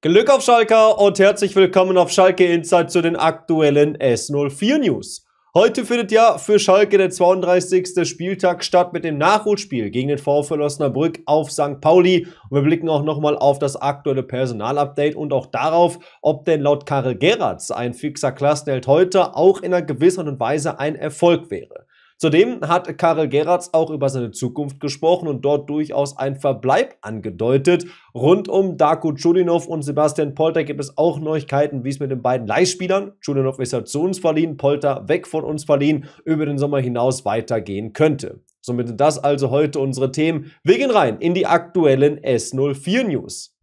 Glück auf Schalke und herzlich willkommen auf Schalke Insight zu den aktuellen S04 News. Heute findet ja für Schalke der 32. Spieltag statt mit dem Nachholspiel gegen den VfL Osnabrück auf St. Pauli. Und wir blicken auch nochmal auf das aktuelle Personalupdate und auch darauf, ob denn laut Karel Gerrards ein fixer Klassenheld heute auch in einer gewissen Weise ein Erfolg wäre. Zudem hat Karel Gerards auch über seine Zukunft gesprochen und dort durchaus ein Verbleib angedeutet. Rund um Darko Chulinov und Sebastian Polter gibt es auch Neuigkeiten, wie es mit den beiden Leihspielern, Chulinov ist ja zu uns verliehen, Polter weg von uns verliehen, über den Sommer hinaus weitergehen könnte. Somit sind das also heute unsere Themen. Wir gehen rein in die aktuellen S04 News.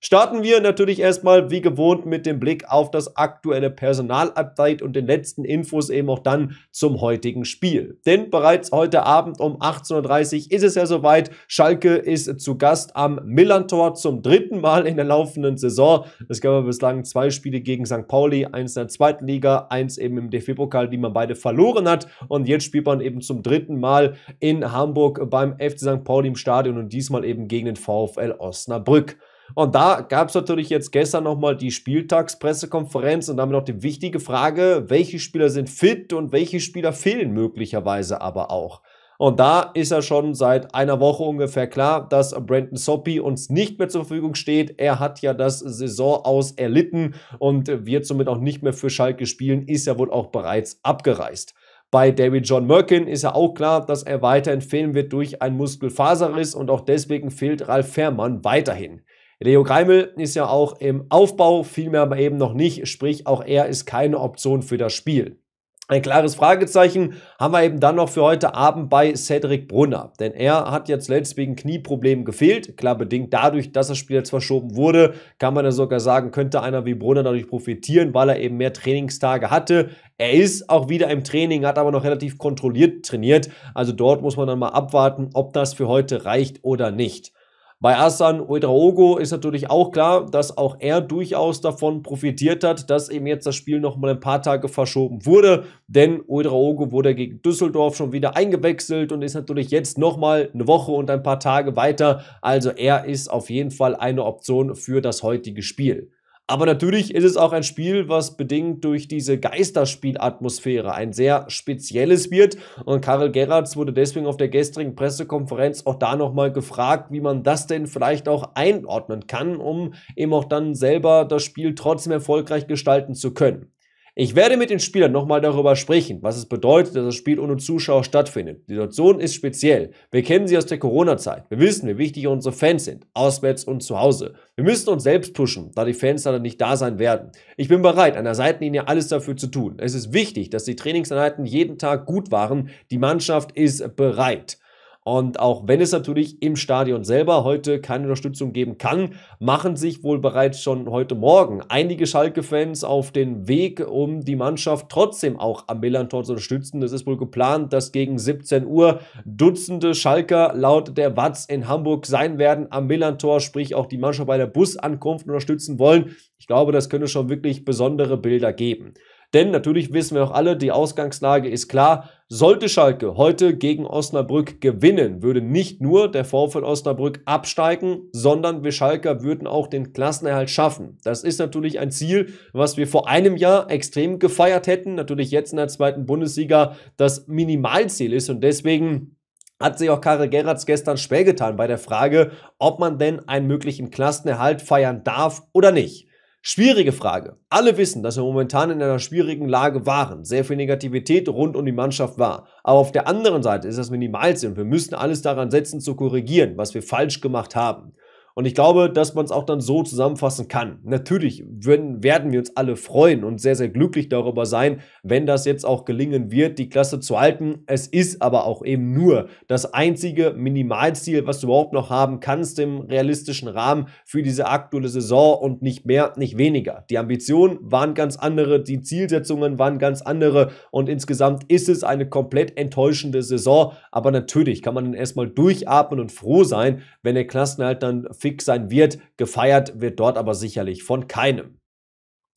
Starten wir natürlich erstmal wie gewohnt mit dem Blick auf das aktuelle Personalupdate und den letzten Infos eben auch dann zum heutigen Spiel. Denn bereits heute Abend um 18.30 Uhr ist es ja soweit. Schalke ist zu Gast am Millantor zum dritten Mal in der laufenden Saison. Es gab ja bislang zwei Spiele gegen St. Pauli, eins in der zweiten Liga, eins eben im DFB-Pokal, die man beide verloren hat. Und jetzt spielt man eben zum dritten Mal in Hamburg beim FC St. Pauli im Stadion und diesmal eben gegen den VfL Osnabrück. Und da gab es natürlich jetzt gestern nochmal die Spieltagspressekonferenz und damit auch die wichtige Frage, welche Spieler sind fit und welche Spieler fehlen möglicherweise aber auch. Und da ist ja schon seit einer Woche ungefähr klar, dass Brandon Soppy uns nicht mehr zur Verfügung steht. Er hat ja das Saison aus erlitten und wird somit auch nicht mehr für Schalke spielen, ist ja wohl auch bereits abgereist. Bei David John Merkin ist ja auch klar, dass er weiterhin fehlen wird durch einen Muskelfaserriss und auch deswegen fehlt Ralf Fährmann weiterhin. Leo Greimel ist ja auch im Aufbau, vielmehr aber eben noch nicht, sprich auch er ist keine Option für das Spiel. Ein klares Fragezeichen haben wir eben dann noch für heute Abend bei Cedric Brunner. Denn er hat jetzt letzt wegen Knieproblemen gefehlt. Klar bedingt dadurch, dass das Spiel jetzt verschoben wurde, kann man ja sogar sagen, könnte einer wie Brunner dadurch profitieren, weil er eben mehr Trainingstage hatte. Er ist auch wieder im Training, hat aber noch relativ kontrolliert trainiert. Also dort muss man dann mal abwarten, ob das für heute reicht oder nicht. Bei Asan Uedraogo ist natürlich auch klar, dass auch er durchaus davon profitiert hat, dass eben jetzt das Spiel nochmal ein paar Tage verschoben wurde, denn Uedraogo wurde gegen Düsseldorf schon wieder eingewechselt und ist natürlich jetzt nochmal eine Woche und ein paar Tage weiter. Also er ist auf jeden Fall eine Option für das heutige Spiel. Aber natürlich ist es auch ein Spiel, was bedingt durch diese Geisterspielatmosphäre ein sehr spezielles wird. Und Karel Gerrards wurde deswegen auf der gestrigen Pressekonferenz auch da nochmal gefragt, wie man das denn vielleicht auch einordnen kann, um eben auch dann selber das Spiel trotzdem erfolgreich gestalten zu können. Ich werde mit den Spielern nochmal darüber sprechen, was es bedeutet, dass das Spiel ohne Zuschauer stattfindet. Die Situation ist speziell. Wir kennen sie aus der Corona-Zeit. Wir wissen, wie wichtig unsere Fans sind, auswärts und zu Hause. Wir müssen uns selbst pushen, da die Fans leider nicht da sein werden. Ich bin bereit, an der Seitenlinie alles dafür zu tun. Es ist wichtig, dass die Trainingseinheiten jeden Tag gut waren. Die Mannschaft ist bereit. Und auch wenn es natürlich im Stadion selber heute keine Unterstützung geben kann, machen sich wohl bereits schon heute Morgen einige Schalke-Fans auf den Weg, um die Mannschaft trotzdem auch am Millantor zu unterstützen. Es ist wohl geplant, dass gegen 17 Uhr Dutzende Schalker laut der Watz in Hamburg sein werden am Millantor, sprich auch die Mannschaft bei der Busankunft unterstützen wollen. Ich glaube, das könnte schon wirklich besondere Bilder geben. Denn natürlich wissen wir auch alle, die Ausgangslage ist klar. Sollte Schalke heute gegen Osnabrück gewinnen, würde nicht nur der VfL Osnabrück absteigen, sondern wir Schalker würden auch den Klassenerhalt schaffen. Das ist natürlich ein Ziel, was wir vor einem Jahr extrem gefeiert hätten. Natürlich jetzt in der zweiten Bundesliga das Minimalziel ist und deswegen hat sich auch Karel Gerrards gestern schwer getan bei der Frage, ob man denn einen möglichen Klassenerhalt feiern darf oder nicht. Schwierige Frage. Alle wissen, dass wir momentan in einer schwierigen Lage waren, sehr viel Negativität rund um die Mannschaft war. Aber auf der anderen Seite ist das minimal und wir müssen alles daran setzen zu korrigieren, was wir falsch gemacht haben. Und ich glaube, dass man es auch dann so zusammenfassen kann. Natürlich würden, werden wir uns alle freuen und sehr, sehr glücklich darüber sein, wenn das jetzt auch gelingen wird, die Klasse zu halten. Es ist aber auch eben nur das einzige Minimalziel, was du überhaupt noch haben kannst im realistischen Rahmen für diese aktuelle Saison und nicht mehr, nicht weniger. Die Ambitionen waren ganz andere, die Zielsetzungen waren ganz andere und insgesamt ist es eine komplett enttäuschende Saison. Aber natürlich kann man dann erstmal durchatmen und froh sein, wenn der Klassenhalt dann fix fix sein wird. Gefeiert wird dort aber sicherlich von keinem.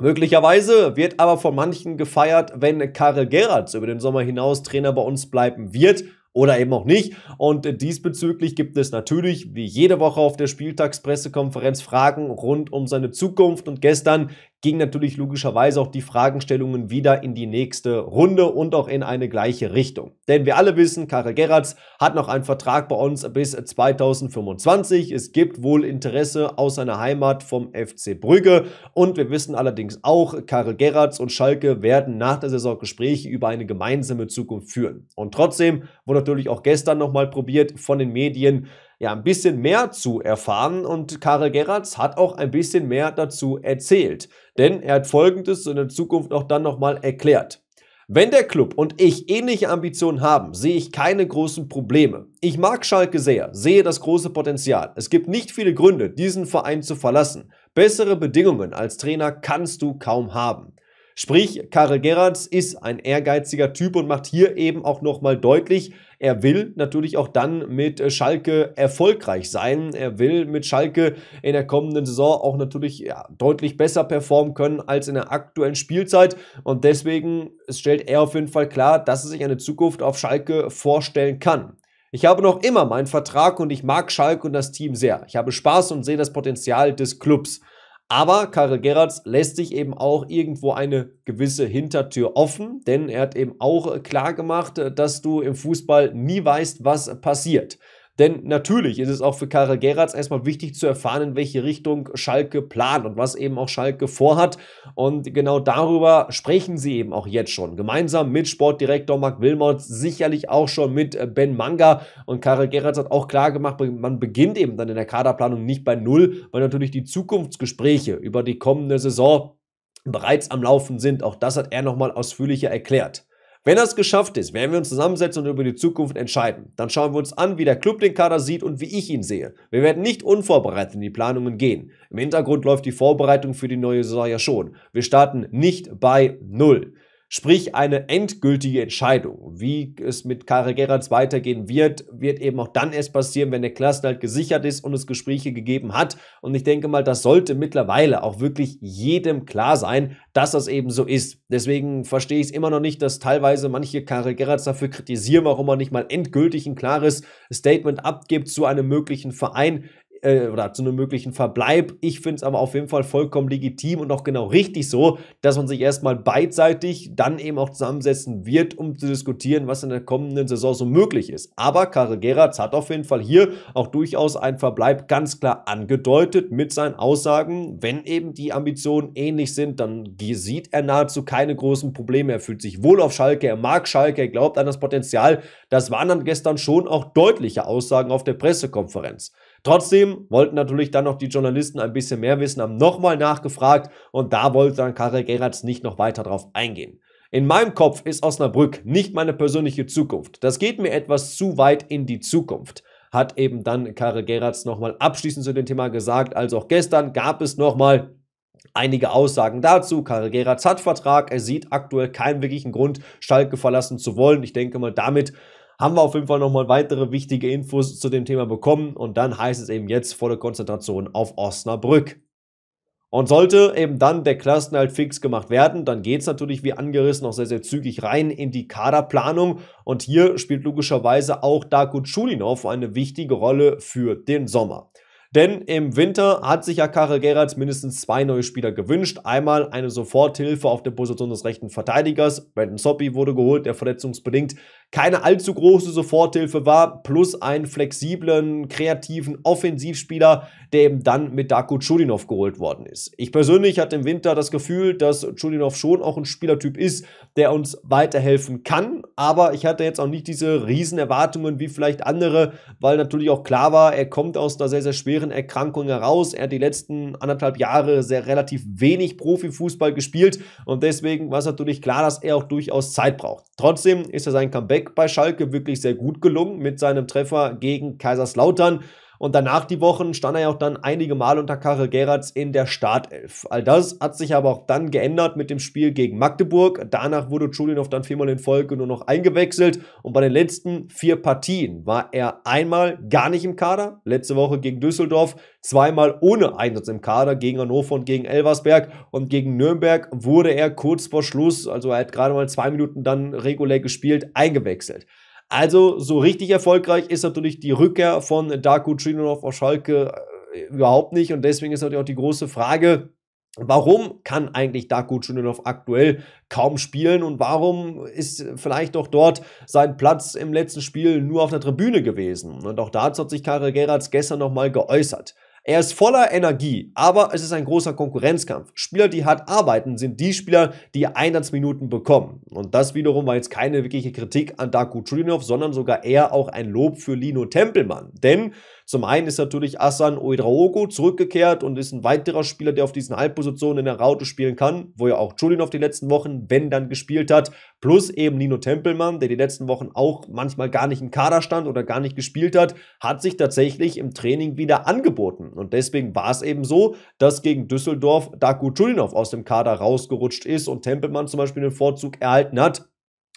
Möglicherweise wird aber von manchen gefeiert, wenn Karel Gerrards über den Sommer hinaus Trainer bei uns bleiben wird oder eben auch nicht. Und diesbezüglich gibt es natürlich, wie jede Woche auf der Spieltagspressekonferenz, Fragen rund um seine Zukunft. Und gestern ging natürlich logischerweise auch die Fragestellungen wieder in die nächste Runde und auch in eine gleiche Richtung. Denn wir alle wissen, Karel Gerrards hat noch einen Vertrag bei uns bis 2025. Es gibt wohl Interesse aus seiner Heimat vom FC Brügge und wir wissen allerdings auch, Karel Gerrards und Schalke werden nach der Saison Gespräche über eine gemeinsame Zukunft führen. Und trotzdem wurde natürlich auch gestern nochmal probiert von den Medien, ja ein bisschen mehr zu erfahren und Karel Gerrards hat auch ein bisschen mehr dazu erzählt. Denn er hat Folgendes in der Zukunft auch dann nochmal erklärt. Wenn der Club und ich ähnliche Ambitionen haben, sehe ich keine großen Probleme. Ich mag Schalke sehr, sehe das große Potenzial. Es gibt nicht viele Gründe, diesen Verein zu verlassen. Bessere Bedingungen als Trainer kannst du kaum haben. Sprich, Karel Gerrards ist ein ehrgeiziger Typ und macht hier eben auch nochmal deutlich, er will natürlich auch dann mit äh, Schalke erfolgreich sein. Er will mit Schalke in der kommenden Saison auch natürlich ja, deutlich besser performen können als in der aktuellen Spielzeit. Und deswegen stellt er auf jeden Fall klar, dass er sich eine Zukunft auf Schalke vorstellen kann. Ich habe noch immer meinen Vertrag und ich mag Schalke und das Team sehr. Ich habe Spaß und sehe das Potenzial des Clubs. Aber Karel Gerards lässt sich eben auch irgendwo eine gewisse Hintertür offen, denn er hat eben auch klar gemacht, dass du im Fußball nie weißt, was passiert. Denn natürlich ist es auch für Karel Geratz erstmal wichtig zu erfahren, in welche Richtung Schalke plant und was eben auch Schalke vorhat. Und genau darüber sprechen sie eben auch jetzt schon. Gemeinsam mit Sportdirektor Marc Wilmot, sicherlich auch schon mit äh, Ben Manga. Und Karel Geratz hat auch klar gemacht, man beginnt eben dann in der Kaderplanung nicht bei Null, weil natürlich die Zukunftsgespräche über die kommende Saison bereits am Laufen sind. Auch das hat er nochmal ausführlicher erklärt. Wenn das geschafft ist, werden wir uns zusammensetzen und über die Zukunft entscheiden. Dann schauen wir uns an, wie der Club den Kader sieht und wie ich ihn sehe. Wir werden nicht unvorbereitet in die Planungen gehen. Im Hintergrund läuft die Vorbereitung für die neue Saison ja schon. Wir starten nicht bei Null. Sprich, eine endgültige Entscheidung, wie es mit Karel Gerrans weitergehen wird, wird eben auch dann erst passieren, wenn der Klassenhalt gesichert ist und es Gespräche gegeben hat. Und ich denke mal, das sollte mittlerweile auch wirklich jedem klar sein, dass das eben so ist. Deswegen verstehe ich es immer noch nicht, dass teilweise manche Karel Gerrans dafür kritisieren, warum er nicht mal endgültig ein klares Statement abgibt zu einem möglichen Verein äh, oder zu einem möglichen Verbleib. Ich finde es aber auf jeden Fall vollkommen legitim und auch genau richtig so, dass man sich erstmal beidseitig dann eben auch zusammensetzen wird, um zu diskutieren, was in der kommenden Saison so möglich ist. Aber Karel Geratz hat auf jeden Fall hier auch durchaus einen Verbleib ganz klar angedeutet mit seinen Aussagen. Wenn eben die Ambitionen ähnlich sind, dann sieht er nahezu keine großen Probleme. Er fühlt sich wohl auf Schalke, er mag Schalke, er glaubt an das Potenzial. Das waren dann gestern schon auch deutliche Aussagen auf der Pressekonferenz. Trotzdem wollten natürlich dann noch die Journalisten ein bisschen mehr wissen, haben nochmal nachgefragt und da wollte dann Karel Gerards nicht noch weiter drauf eingehen. In meinem Kopf ist Osnabrück nicht meine persönliche Zukunft. Das geht mir etwas zu weit in die Zukunft hat eben dann Karel Gerards nochmal abschließend zu dem Thema gesagt. Also auch gestern gab es nochmal einige Aussagen dazu. Karel Gerards hat Vertrag, er sieht aktuell keinen wirklichen Grund, Schalke verlassen zu wollen. Ich denke mal, damit haben wir auf jeden Fall nochmal weitere wichtige Infos zu dem Thema bekommen und dann heißt es eben jetzt volle Konzentration auf Osnabrück. Und sollte eben dann der Klassen halt fix gemacht werden, dann geht es natürlich wie angerissen auch sehr, sehr zügig rein in die Kaderplanung. Und hier spielt logischerweise auch Darkut Schulinov eine wichtige Rolle für den Sommer. Denn im Winter hat sich ja Karel Gerrard mindestens zwei neue Spieler gewünscht. Einmal eine Soforthilfe auf der Position des rechten Verteidigers. Brandon Soppy wurde geholt, der verletzungsbedingt keine allzu große Soforthilfe war, plus einen flexiblen, kreativen Offensivspieler, der eben dann mit Darko Chudinov geholt worden ist. Ich persönlich hatte im Winter das Gefühl, dass Chudinov schon auch ein Spielertyp ist, der uns weiterhelfen kann, aber ich hatte jetzt auch nicht diese riesen Erwartungen wie vielleicht andere, weil natürlich auch klar war, er kommt aus einer sehr, sehr schweren Erkrankung heraus, er hat die letzten anderthalb Jahre sehr relativ wenig Profifußball gespielt und deswegen war es natürlich klar, dass er auch durchaus Zeit braucht. Trotzdem ist er sein Comeback Fleck bei Schalke wirklich sehr gut gelungen mit seinem Treffer gegen Kaiserslautern. Und danach die Wochen stand er ja auch dann einige Mal unter Karel Geratz in der Startelf. All das hat sich aber auch dann geändert mit dem Spiel gegen Magdeburg. Danach wurde Chulinov dann viermal in Folge nur noch eingewechselt. Und bei den letzten vier Partien war er einmal gar nicht im Kader. Letzte Woche gegen Düsseldorf, zweimal ohne Einsatz im Kader gegen Hannover und gegen Elversberg. Und gegen Nürnberg wurde er kurz vor Schluss, also er hat gerade mal zwei Minuten dann regulär gespielt, eingewechselt. Also so richtig erfolgreich ist natürlich die Rückkehr von Darko Trinov auf Schalke äh, überhaupt nicht. Und deswegen ist natürlich auch die große Frage, Warum kann eigentlich Darko Tschudinov aktuell kaum spielen und warum ist vielleicht auch dort sein Platz im letzten Spiel nur auf der Tribüne gewesen? Und auch dazu hat sich Karel Gerards gestern nochmal geäußert. Er ist voller Energie, aber es ist ein großer Konkurrenzkampf. Spieler, die hart arbeiten, sind die Spieler, die Einsatzminuten bekommen. Und das wiederum war jetzt keine wirkliche Kritik an Darko Trudinov, sondern sogar eher auch ein Lob für Lino Tempelmann. Denn zum einen ist natürlich Asan Oedraogo zurückgekehrt und ist ein weiterer Spieler, der auf diesen Halbpositionen in der Raute spielen kann, wo ja auch Chulinov die letzten Wochen, wenn dann, gespielt hat. Plus eben Nino Tempelmann, der die letzten Wochen auch manchmal gar nicht im Kader stand oder gar nicht gespielt hat, hat sich tatsächlich im Training wieder angeboten. Und deswegen war es eben so, dass gegen Düsseldorf Daku Chulinov aus dem Kader rausgerutscht ist und Tempelmann zum Beispiel den Vorzug erhalten hat.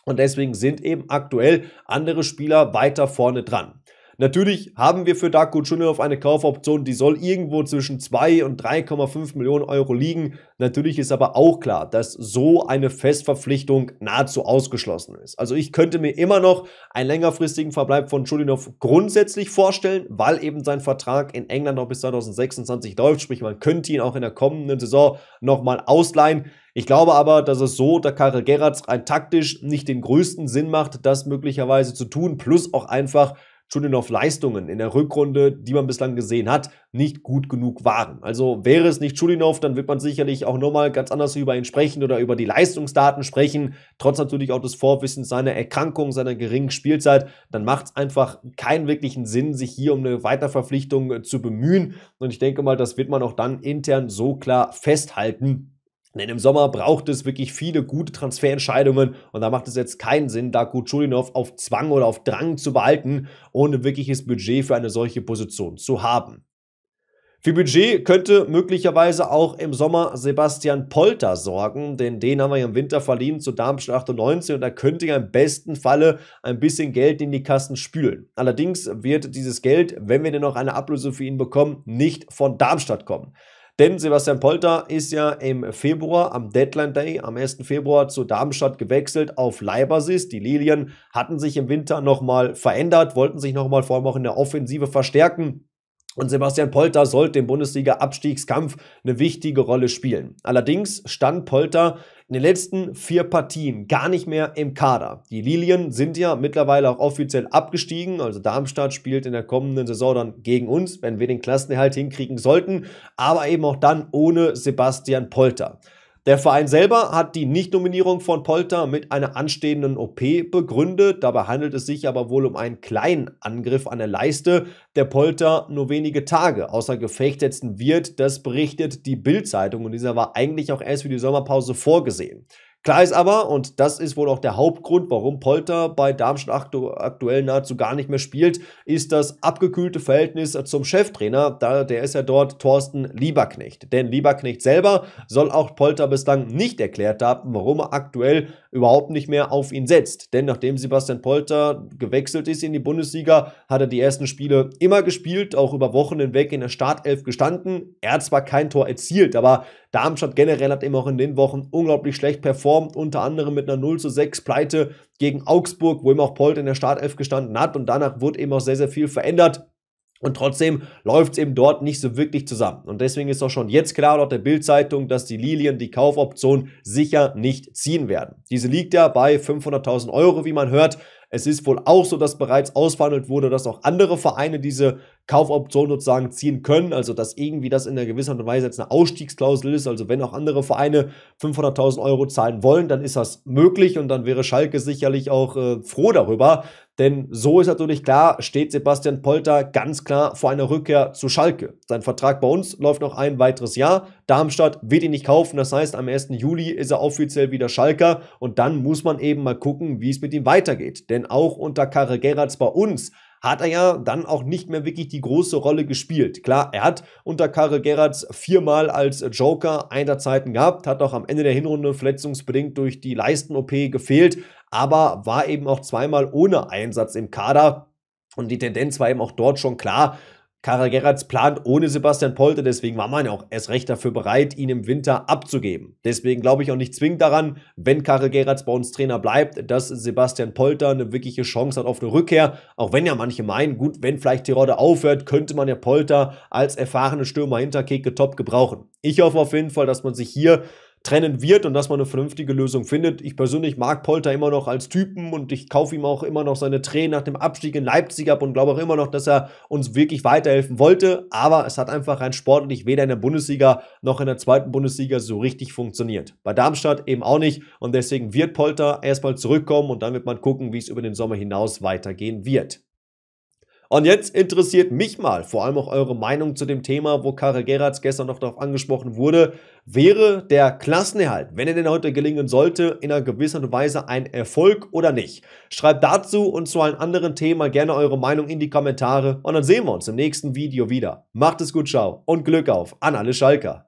Und deswegen sind eben aktuell andere Spieler weiter vorne dran. Natürlich haben wir für Darko Junior eine Kaufoption, die soll irgendwo zwischen 2 und 3,5 Millionen Euro liegen. Natürlich ist aber auch klar, dass so eine Festverpflichtung nahezu ausgeschlossen ist. Also ich könnte mir immer noch einen längerfristigen Verbleib von Chulinov grundsätzlich vorstellen, weil eben sein Vertrag in England noch bis 2026 läuft. Sprich, man könnte ihn auch in der kommenden Saison nochmal ausleihen. Ich glaube aber, dass es so der Karel Gerrards rein taktisch nicht den größten Sinn macht, das möglicherweise zu tun. Plus auch einfach, Julian auf Leistungen in der Rückrunde, die man bislang gesehen hat, nicht gut genug waren. Also wäre es nicht Schulinov, dann wird man sicherlich auch nochmal ganz anders über ihn sprechen oder über die Leistungsdaten sprechen, trotz natürlich auch des Vorwissens seiner Erkrankung, seiner geringen Spielzeit. Dann macht es einfach keinen wirklichen Sinn, sich hier um eine Weiterverpflichtung äh, zu bemühen. Und ich denke mal, das wird man auch dann intern so klar festhalten denn im Sommer braucht es wirklich viele gute Transferentscheidungen und da macht es jetzt keinen Sinn, da Kutschulinov auf Zwang oder auf Drang zu behalten, ohne wirkliches Budget für eine solche Position zu haben. Für Budget könnte möglicherweise auch im Sommer Sebastian Polter sorgen, denn den haben wir im Winter verliehen zu Darmstadt 98 und da könnte er im besten Falle ein bisschen Geld in die Kassen spülen. Allerdings wird dieses Geld, wenn wir denn noch eine Ablöse für ihn bekommen, nicht von Darmstadt kommen. Denn Sebastian Polter ist ja im Februar, am Deadline Day, am 1. Februar zu Darmstadt gewechselt auf Leibasis. Die Lilien hatten sich im Winter nochmal verändert, wollten sich nochmal vor allem auch in der Offensive verstärken. Und Sebastian Polter sollte im Bundesliga-Abstiegskampf eine wichtige Rolle spielen. Allerdings stand Polter in den letzten vier Partien gar nicht mehr im Kader. Die Lilien sind ja mittlerweile auch offiziell abgestiegen, also Darmstadt spielt in der kommenden Saison dann gegen uns, wenn wir den Klassenerhalt hinkriegen sollten, aber eben auch dann ohne Sebastian Polter. Der Verein selber hat die Nichtnominierung von Polter mit einer anstehenden OP begründet. Dabei handelt es sich aber wohl um einen kleinen Angriff an der Leiste, der Polter nur wenige Tage außer Gefecht setzen wird. Das berichtet die Bild-Zeitung und dieser war eigentlich auch erst für die Sommerpause vorgesehen. Klar ist aber, und das ist wohl auch der Hauptgrund, warum Polter bei Darmstadt aktu aktuell nahezu gar nicht mehr spielt, ist das abgekühlte Verhältnis zum Cheftrainer. Da, der ist ja dort Thorsten Lieberknecht. Denn Lieberknecht selber soll auch Polter bislang nicht erklärt haben, warum er aktuell überhaupt nicht mehr auf ihn setzt. Denn nachdem Sebastian Polter gewechselt ist in die Bundesliga, hat er die ersten Spiele immer gespielt, auch über Wochen hinweg in der Startelf gestanden. Er hat zwar kein Tor erzielt, aber Darmstadt generell hat eben auch in den Wochen unglaublich schlecht performt, unter anderem mit einer 0 zu 6 Pleite gegen Augsburg, wo eben auch Polt in der Startelf gestanden hat und danach wurde eben auch sehr, sehr viel verändert. Und trotzdem läuft es eben dort nicht so wirklich zusammen. Und deswegen ist auch schon jetzt klar laut der Bild-Zeitung, dass die Lilien die Kaufoption sicher nicht ziehen werden. Diese liegt ja bei 500.000 Euro, wie man hört. Es ist wohl auch so, dass bereits ausverhandelt wurde, dass auch andere Vereine diese Kaufoption sozusagen ziehen können. Also, dass irgendwie das in einer gewissen Art und Weise jetzt eine Ausstiegsklausel ist. Also, wenn auch andere Vereine 500.000 Euro zahlen wollen, dann ist das möglich und dann wäre Schalke sicherlich auch äh, froh darüber, denn so ist natürlich klar, steht Sebastian Polter ganz klar vor einer Rückkehr zu Schalke. Sein Vertrag bei uns läuft noch ein weiteres Jahr. Darmstadt wird ihn nicht kaufen. Das heißt, am 1. Juli ist er offiziell wieder Schalker. Und dann muss man eben mal gucken, wie es mit ihm weitergeht. Denn auch unter Karre Gerrards bei uns hat er ja dann auch nicht mehr wirklich die große Rolle gespielt. Klar, er hat unter Karel Gerrards viermal als Joker Einsatzzeiten gehabt, hat auch am Ende der Hinrunde verletzungsbedingt durch die Leisten-OP gefehlt, aber war eben auch zweimal ohne Einsatz im Kader. Und die Tendenz war eben auch dort schon klar, Karel Gerrards plant ohne Sebastian Polter, deswegen war man ja auch erst recht dafür bereit, ihn im Winter abzugeben. Deswegen glaube ich auch nicht zwingend daran, wenn Karel Gerrards bei uns Trainer bleibt, dass Sebastian Polter eine wirkliche Chance hat auf eine Rückkehr. Auch wenn ja manche meinen, gut, wenn vielleicht Tirode aufhört, könnte man ja Polter als erfahrene Stürmer hinter Keke top gebrauchen. Ich hoffe auf jeden Fall, dass man sich hier trennen wird und dass man eine vernünftige Lösung findet. Ich persönlich mag Polter immer noch als Typen und ich kaufe ihm auch immer noch seine Tränen nach dem Abstieg in Leipzig ab und glaube auch immer noch, dass er uns wirklich weiterhelfen wollte. Aber es hat einfach rein sportlich weder in der Bundesliga noch in der zweiten Bundesliga so richtig funktioniert. Bei Darmstadt eben auch nicht und deswegen wird Polter erstmal zurückkommen und dann wird man gucken, wie es über den Sommer hinaus weitergehen wird. Und jetzt interessiert mich mal, vor allem auch eure Meinung zu dem Thema, wo Karel Geratz gestern noch darauf angesprochen wurde, wäre der Klassenerhalt, wenn er denn heute gelingen sollte, in einer gewissen Weise ein Erfolg oder nicht? Schreibt dazu und zu allen anderen Themen gerne eure Meinung in die Kommentare und dann sehen wir uns im nächsten Video wieder. Macht es gut, ciao und Glück auf an alle Schalker.